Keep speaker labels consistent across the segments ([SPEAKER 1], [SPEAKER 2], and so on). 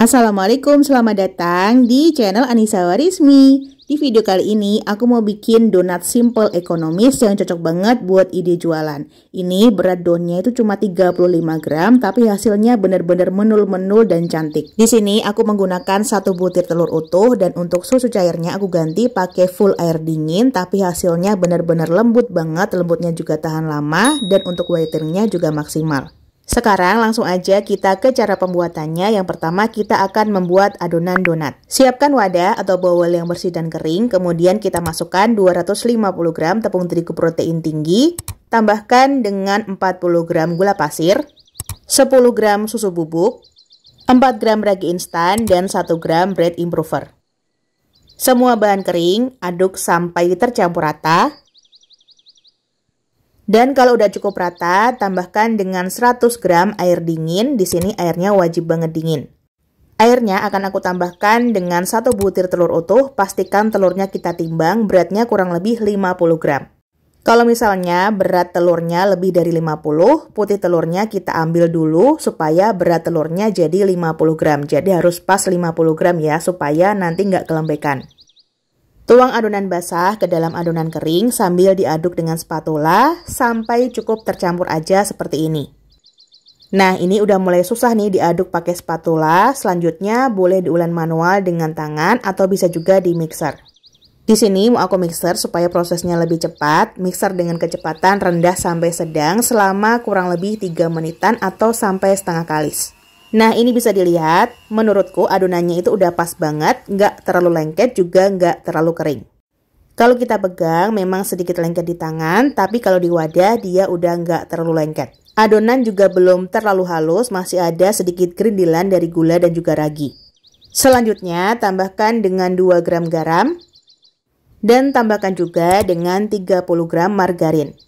[SPEAKER 1] Assalamualaikum, selamat datang di channel Anissa Warismi. Di video kali ini, aku mau bikin donat simple ekonomis yang cocok banget buat ide jualan. Ini berat donnya itu cuma 35 gram, tapi hasilnya benar-benar menul-menul dan cantik. Di sini aku menggunakan satu butir telur utuh dan untuk susu cairnya aku ganti pakai full air dingin, tapi hasilnya benar-benar lembut banget, lembutnya juga tahan lama dan untuk whitening juga maksimal. Sekarang langsung aja kita ke cara pembuatannya. Yang pertama kita akan membuat adonan donat. Siapkan wadah atau bowl yang bersih dan kering, kemudian kita masukkan 250 gram tepung terigu protein tinggi, tambahkan dengan 40 gram gula pasir, 10 gram susu bubuk, 4 gram ragi instan, dan 1 gram bread improver. Semua bahan kering, aduk sampai tercampur rata. Dan kalau udah cukup rata, tambahkan dengan 100 gram air dingin. Di sini airnya wajib banget dingin. Airnya akan aku tambahkan dengan satu butir telur utuh. Pastikan telurnya kita timbang, beratnya kurang lebih 50 gram. Kalau misalnya berat telurnya lebih dari 50, putih telurnya kita ambil dulu supaya berat telurnya jadi 50 gram. Jadi harus pas 50 gram ya, supaya nanti nggak kelembekan. Tuang adonan basah ke dalam adonan kering sambil diaduk dengan spatula sampai cukup tercampur aja seperti ini. Nah, ini udah mulai susah nih diaduk pakai spatula. Selanjutnya boleh diulen manual dengan tangan atau bisa juga di mixer. Di sini mau aku mixer supaya prosesnya lebih cepat. Mixer dengan kecepatan rendah sampai sedang selama kurang lebih 3 menitan atau sampai setengah kalis. Nah ini bisa dilihat, menurutku adonannya itu udah pas banget, nggak terlalu lengket juga nggak terlalu kering. Kalau kita pegang memang sedikit lengket di tangan, tapi kalau di wadah dia udah nggak terlalu lengket. Adonan juga belum terlalu halus, masih ada sedikit kerindilan dari gula dan juga ragi. Selanjutnya, tambahkan dengan 2 gram garam dan tambahkan juga dengan 30 gram margarin.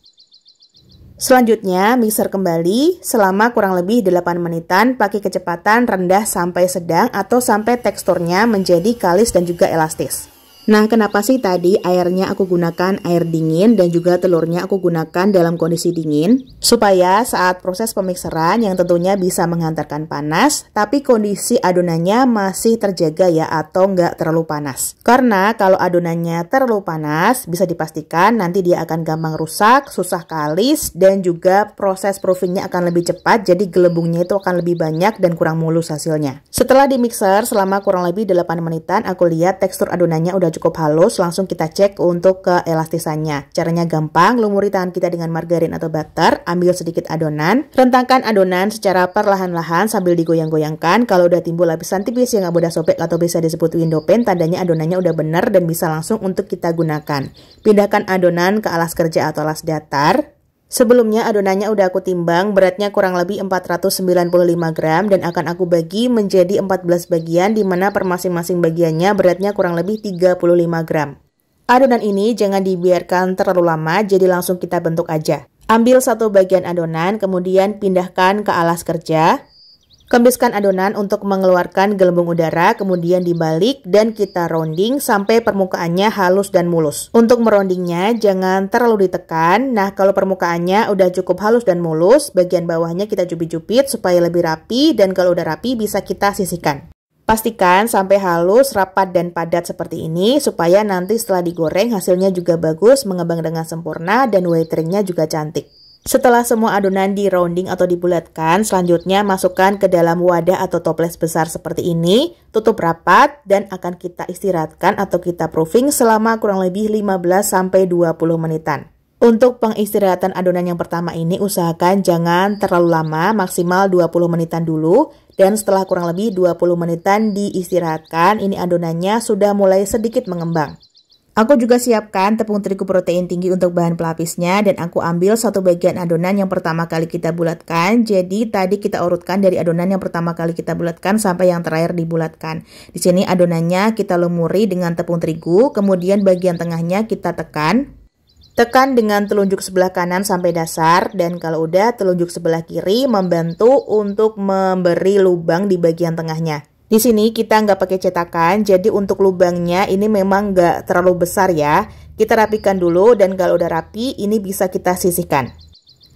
[SPEAKER 1] Selanjutnya, mixer kembali selama kurang lebih 8 menitan pakai kecepatan rendah sampai sedang atau sampai teksturnya menjadi kalis dan juga elastis. Nah, kenapa sih tadi airnya aku gunakan air dingin dan juga telurnya aku gunakan dalam kondisi dingin? Supaya saat proses pemikseran yang tentunya bisa menghantarkan panas, tapi kondisi adonannya masih terjaga ya atau nggak terlalu panas. Karena kalau adonannya terlalu panas, bisa dipastikan nanti dia akan gampang rusak, susah kalis, dan juga proses proofingnya akan lebih cepat, jadi gelembungnya itu akan lebih banyak dan kurang mulus hasilnya. Setelah dimixer selama kurang lebih 8 menitan, aku lihat tekstur adonannya udah cukup halus, langsung kita cek untuk keelastisannya. Caranya gampang, lumuri tangan kita dengan margarin atau butter, ambil sedikit adonan, rentangkan adonan secara perlahan-lahan sambil digoyang-goyangkan. Kalau udah timbul lapisan tipis yang nggak mudah sobek atau bisa disebut window pane, tandanya adonannya udah benar dan bisa langsung untuk kita gunakan. Pindahkan adonan ke alas kerja atau alas datar, Sebelumnya adonannya udah aku timbang, beratnya kurang lebih 495 gram dan akan aku bagi menjadi 14 bagian di mana per masing-masing bagiannya beratnya kurang lebih 35 gram. Adonan ini jangan dibiarkan terlalu lama, jadi langsung kita bentuk aja. Ambil satu bagian adonan, kemudian pindahkan ke alas kerja, Kembiskan adonan untuk mengeluarkan gelembung udara, kemudian dibalik dan kita rounding sampai permukaannya halus dan mulus. Untuk meroundingnya jangan terlalu ditekan. Nah, kalau permukaannya udah cukup halus dan mulus, bagian bawahnya kita jubit-jubit supaya lebih rapi dan kalau udah rapi bisa kita sisihkan. Pastikan sampai halus, rapat, dan padat seperti ini supaya nanti setelah digoreng hasilnya juga bagus, mengembang dengan sempurna, dan wateringnya juga cantik. Setelah semua adonan di rounding atau dibulatkan, selanjutnya masukkan ke dalam wadah atau toples besar seperti ini, tutup rapat dan akan kita istirahatkan atau kita proofing selama kurang lebih 15 20 menitan. Untuk pengistirahatan adonan yang pertama ini usahakan jangan terlalu lama, maksimal 20 menitan dulu dan setelah kurang lebih 20 menitan diistirahatkan, ini adonannya sudah mulai sedikit mengembang. Aku juga siapkan tepung terigu protein tinggi untuk bahan pelapisnya dan aku ambil satu bagian adonan yang pertama kali kita bulatkan. Jadi tadi kita urutkan dari adonan yang pertama kali kita bulatkan sampai yang terakhir dibulatkan. Di sini adonannya kita lumuri dengan tepung terigu, kemudian bagian tengahnya kita tekan. Tekan dengan telunjuk sebelah kanan sampai dasar dan kalau udah telunjuk sebelah kiri membantu untuk memberi lubang di bagian tengahnya. Di sini kita nggak pakai cetakan, jadi untuk lubangnya ini memang nggak terlalu besar ya. Kita rapikan dulu dan kalau udah rapi ini bisa kita sisihkan.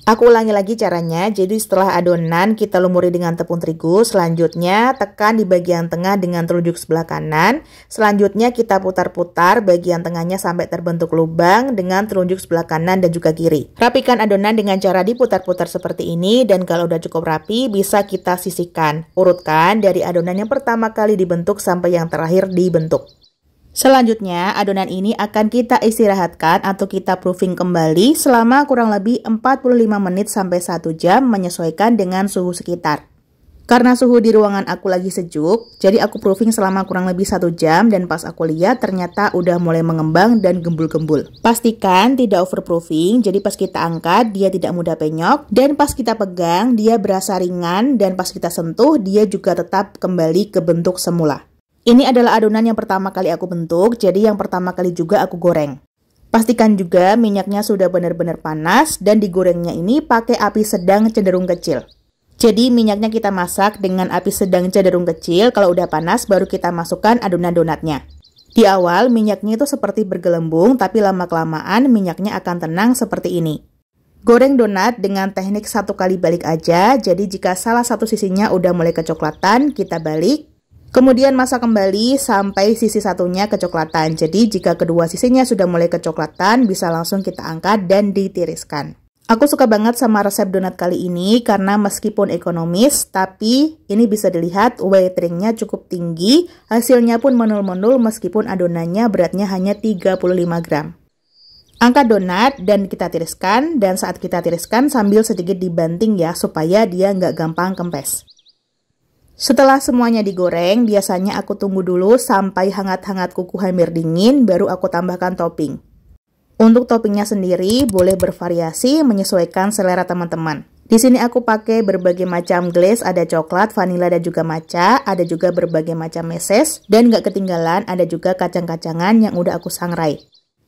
[SPEAKER 1] Aku ulangi lagi caranya, jadi setelah adonan kita lumuri dengan tepung terigu, selanjutnya tekan di bagian tengah dengan telunjuk sebelah kanan, selanjutnya kita putar-putar bagian tengahnya sampai terbentuk lubang dengan telunjuk sebelah kanan dan juga kiri. Rapikan adonan dengan cara diputar-putar seperti ini, dan kalau udah cukup rapi bisa kita sisihkan. Urutkan dari adonan yang pertama kali dibentuk sampai yang terakhir dibentuk. Selanjutnya, adonan ini akan kita istirahatkan atau kita proofing kembali selama kurang lebih 45 menit sampai 1 jam menyesuaikan dengan suhu sekitar. Karena suhu di ruangan aku lagi sejuk, jadi aku proofing selama kurang lebih 1 jam dan pas aku lihat ternyata udah mulai mengembang dan gembul-gembul. Pastikan tidak overproofing, jadi pas kita angkat dia tidak mudah penyok dan pas kita pegang dia berasa ringan dan pas kita sentuh dia juga tetap kembali ke bentuk semula. Ini adalah adonan yang pertama kali aku bentuk, jadi yang pertama kali juga aku goreng. Pastikan juga minyaknya sudah benar-benar panas dan digorengnya ini pakai api sedang cenderung kecil. Jadi minyaknya kita masak dengan api sedang cenderung kecil, kalau udah panas baru kita masukkan adonan donatnya. Di awal minyaknya itu seperti bergelembung, tapi lama-kelamaan minyaknya akan tenang seperti ini. Goreng donat dengan teknik satu kali balik aja, jadi jika salah satu sisinya udah mulai kecoklatan, kita balik, Kemudian masak kembali sampai sisi satunya kecoklatan. Jadi jika kedua sisinya sudah mulai kecoklatan, bisa langsung kita angkat dan ditiriskan. Aku suka banget sama resep donat kali ini karena meskipun ekonomis, tapi ini bisa dilihat weatheringnya cukup tinggi, hasilnya pun menul-menul meskipun adonannya beratnya hanya 35 gram. Angkat donat dan kita tiriskan, dan saat kita tiriskan sambil sedikit dibanting ya supaya dia nggak gampang kempes. Setelah semuanya digoreng, biasanya aku tunggu dulu sampai hangat-hangat kuku hampir dingin, baru aku tambahkan topping. Untuk toppingnya sendiri, boleh bervariasi menyesuaikan selera teman-teman. Di sini aku pakai berbagai macam glaze, ada coklat, vanila, dan juga maca, ada juga berbagai macam meses, dan gak ketinggalan ada juga kacang-kacangan yang udah aku sangrai.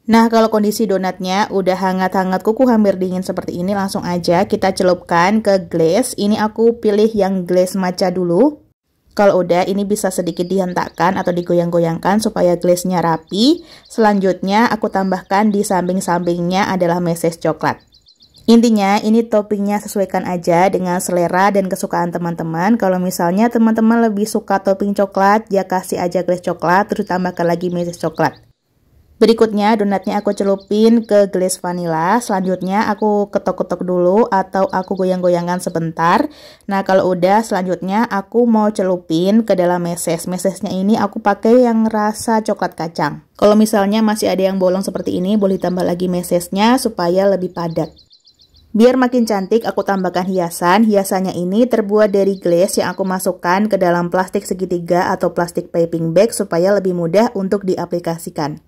[SPEAKER 1] Nah, kalau kondisi donatnya udah hangat-hangat kuku hampir dingin seperti ini, langsung aja kita celupkan ke glaze. Ini aku pilih yang glaze maca dulu. Kalau udah, ini bisa sedikit dihentakkan atau digoyang-goyangkan supaya glaze-nya rapi. Selanjutnya, aku tambahkan di samping-sampingnya adalah meses coklat. Intinya, ini toppingnya sesuaikan aja dengan selera dan kesukaan teman-teman. Kalau misalnya teman-teman lebih suka topping coklat, ya kasih aja glaze coklat, terus tambahkan lagi meses coklat. Berikutnya donatnya aku celupin ke glaze vanila, Selanjutnya aku ketok-ketok dulu atau aku goyang-goyangkan sebentar. Nah kalau udah selanjutnya aku mau celupin ke dalam meses. Mesesnya ini aku pakai yang rasa coklat kacang. Kalau misalnya masih ada yang bolong seperti ini boleh tambah lagi mesesnya supaya lebih padat. Biar makin cantik, aku tambahkan hiasan. Hiasannya ini terbuat dari glaze yang aku masukkan ke dalam plastik segitiga atau plastik piping bag supaya lebih mudah untuk diaplikasikan.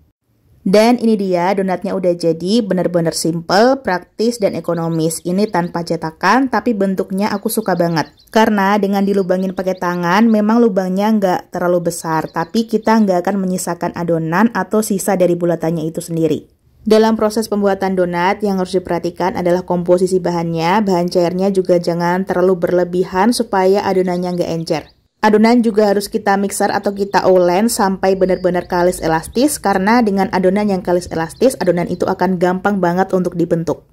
[SPEAKER 1] Dan ini dia donatnya udah jadi, bener-bener simple, praktis, dan ekonomis. Ini tanpa cetakan, tapi bentuknya aku suka banget. Karena dengan dilubangin pakai tangan, memang lubangnya nggak terlalu besar, tapi kita nggak akan menyisakan adonan atau sisa dari bulatannya itu sendiri. Dalam proses pembuatan donat, yang harus diperhatikan adalah komposisi bahannya, bahan cairnya juga jangan terlalu berlebihan supaya adonannya nggak encer. Adonan juga harus kita mixer atau kita olen sampai benar-benar kalis elastis karena dengan adonan yang kalis elastis, adonan itu akan gampang banget untuk dibentuk.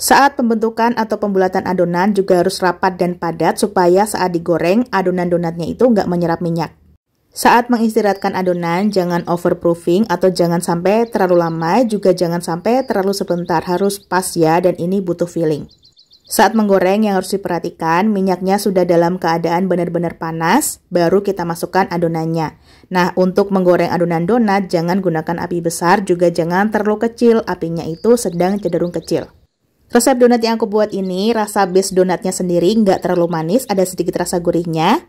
[SPEAKER 1] Saat pembentukan atau pembulatan adonan juga harus rapat dan padat supaya saat digoreng, adonan donatnya itu nggak menyerap minyak. Saat mengistirahatkan adonan, jangan overproofing atau jangan sampai terlalu lama, juga jangan sampai terlalu sebentar, harus pas ya dan ini butuh feeling. Saat menggoreng yang harus diperhatikan, minyaknya sudah dalam keadaan benar-benar panas, baru kita masukkan adonannya. Nah, untuk menggoreng adonan donat, jangan gunakan api besar, juga jangan terlalu kecil, apinya itu sedang cenderung kecil. Resep donat yang aku buat ini, rasa base donatnya sendiri nggak terlalu manis, ada sedikit rasa gurihnya.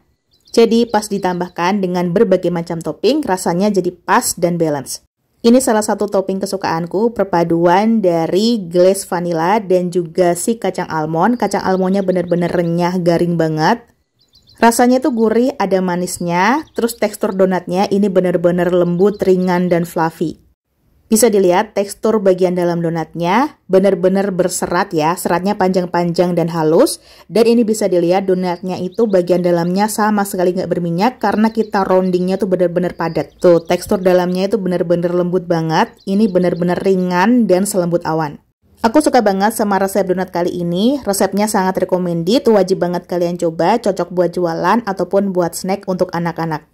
[SPEAKER 1] Jadi pas ditambahkan dengan berbagai macam topping, rasanya jadi pas dan balance. Ini salah satu topping kesukaanku, perpaduan dari glaze vanilla dan juga si kacang almond. Kacang almondnya benar-benar renyah, garing banget. Rasanya tuh gurih, ada manisnya, terus tekstur donatnya ini benar-benar lembut, ringan, dan fluffy. Bisa dilihat tekstur bagian dalam donatnya benar-benar berserat ya, seratnya panjang-panjang dan halus. Dan ini bisa dilihat donatnya itu bagian dalamnya sama sekali nggak berminyak karena kita roundingnya tuh benar-benar padat. Tuh tekstur dalamnya itu benar-benar lembut banget, ini benar-benar ringan dan selembut awan. Aku suka banget sama resep donat kali ini, resepnya sangat recommended, wajib banget kalian coba, cocok buat jualan ataupun buat snack untuk anak-anak.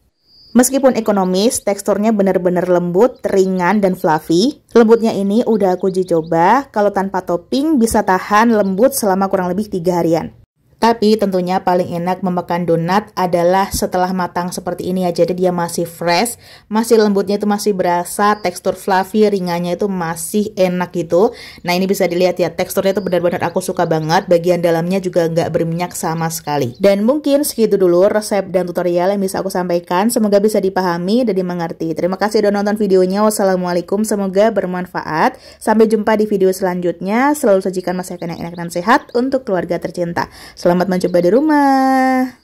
[SPEAKER 1] Meskipun ekonomis, teksturnya benar-benar lembut, ringan, dan fluffy. Lembutnya ini udah aku uji coba, kalau tanpa topping bisa tahan lembut selama kurang lebih 3 harian. Tapi tentunya paling enak memakan donat adalah setelah matang seperti ini ya. Jadi dia masih fresh, masih lembutnya itu masih berasa, tekstur fluffy ringannya itu masih enak gitu. Nah ini bisa dilihat ya, teksturnya itu benar-benar aku suka banget. Bagian dalamnya juga nggak berminyak sama sekali. Dan mungkin segitu dulu resep dan tutorial yang bisa aku sampaikan. Semoga bisa dipahami dan dimengerti. Terima kasih sudah nonton videonya. Wassalamualaikum, semoga bermanfaat. Sampai jumpa di video selanjutnya. Selalu sajikan masakan yang enak dan sehat untuk keluarga tercinta. Selamat Selamat mencoba di rumah.